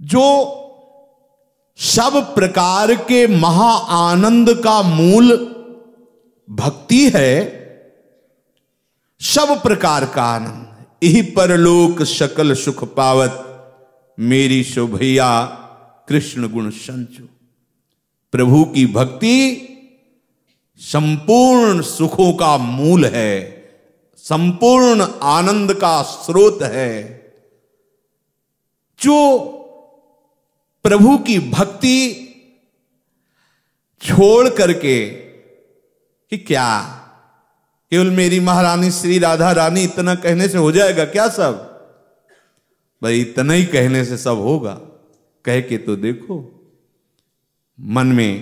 जो सब प्रकार के महा आनंद का मूल भक्ति है सब प्रकार का आनंद यही परलोक सकल सुख पावत मेरी शोभैया कृष्ण गुण संचु प्रभु की भक्ति संपूर्ण सुखों का मूल है संपूर्ण आनंद का स्रोत है जो प्रभु की भक्ति छोड़ करके कि क्या केवल मेरी महारानी श्री राधा रानी इतना कहने से हो जाएगा क्या सब भाई इतना ही कहने से सब होगा कह के तो देखो मन में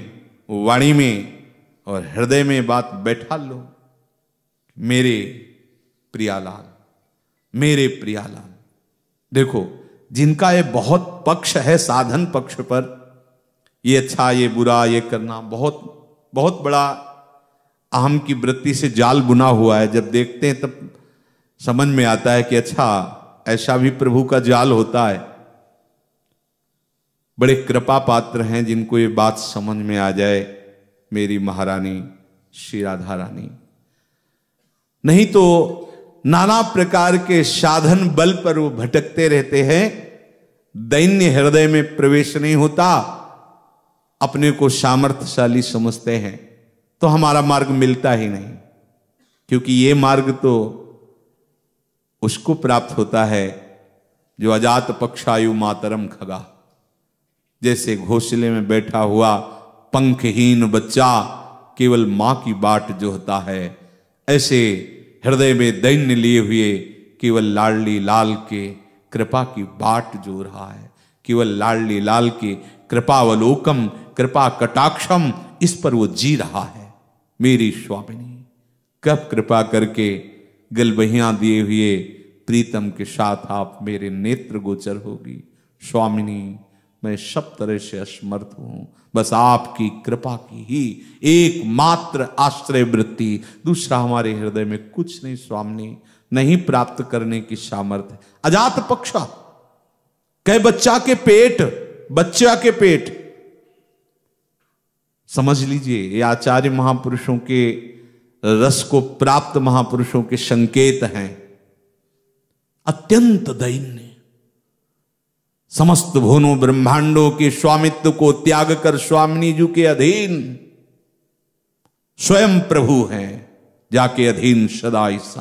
वाणी में और हृदय में बात बैठा लो मेरे प्रियालाल मेरे प्रियालाल देखो जिनका ये बहुत पक्ष है साधन पक्ष पर ये अच्छा ये बुरा ये करना बहुत बहुत बड़ा अहम की वृत्ति से जाल बुना हुआ है जब देखते हैं तब समझ में आता है कि अच्छा ऐसा भी प्रभु का जाल होता है बड़े कृपा पात्र हैं जिनको ये बात समझ में आ जाए मेरी महारानी श्री राधा रानी नहीं तो नाना प्रकार के साधन बल पर वो भटकते रहते हैं दैन्य हृदय में प्रवेश नहीं होता अपने को सामर्थ्यशाली समझते हैं तो हमारा मार्ग मिलता ही नहीं क्योंकि ये मार्ग तो उसको प्राप्त होता है जो अजात पक्षायु मातरम खगा जैसे घोसले में बैठा हुआ पंखहीन बच्चा केवल मां की बाट जोहता है ऐसे हृदय में दैन्य लिए हुए केवल लाडली लाल के कृपा की बाट जो रहा है केवल लाडली लाल के कृपावलोकम कृपा कटाक्षम इस पर वो जी रहा है मेरी स्वामिनी कब कृपा करके गलबहिया दिए हुए प्रीतम के साथ आप मेरे नेत्र गोचर होगी स्वामिनी मैं सब तरह से असमर्थ हूं बस आपकी कृपा की ही एकमात्र आश्रय वृत्ति दूसरा हमारे हृदय में कुछ नहीं स्वामी नहीं प्राप्त करने की सामर्थ्य अजात पक्षा कह बच्चा के पेट बच्चा के पेट समझ लीजिए ये आचार्य महापुरुषों के रस को प्राप्त महापुरुषों के संकेत हैं अत्यंत दैन्य समस्त भुवनों ब्रह्मांडों के स्वामित्व को त्याग कर स्वामिनी जी के अधीन स्वयं प्रभु हैं जाके अधीन सदा इस